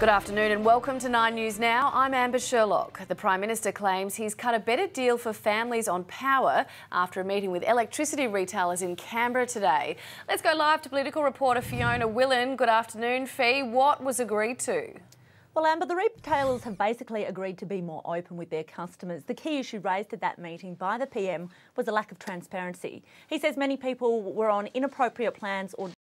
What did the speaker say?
Good afternoon and welcome to Nine News Now. I'm Amber Sherlock. The Prime Minister claims he's cut a better deal for families on power after a meeting with electricity retailers in Canberra today. Let's go live to political reporter Fiona Willen. Good afternoon, Fee. What was agreed to? Well, Amber, the retailers have basically agreed to be more open with their customers. The key issue raised at that meeting by the PM was a lack of transparency. He says many people were on inappropriate plans or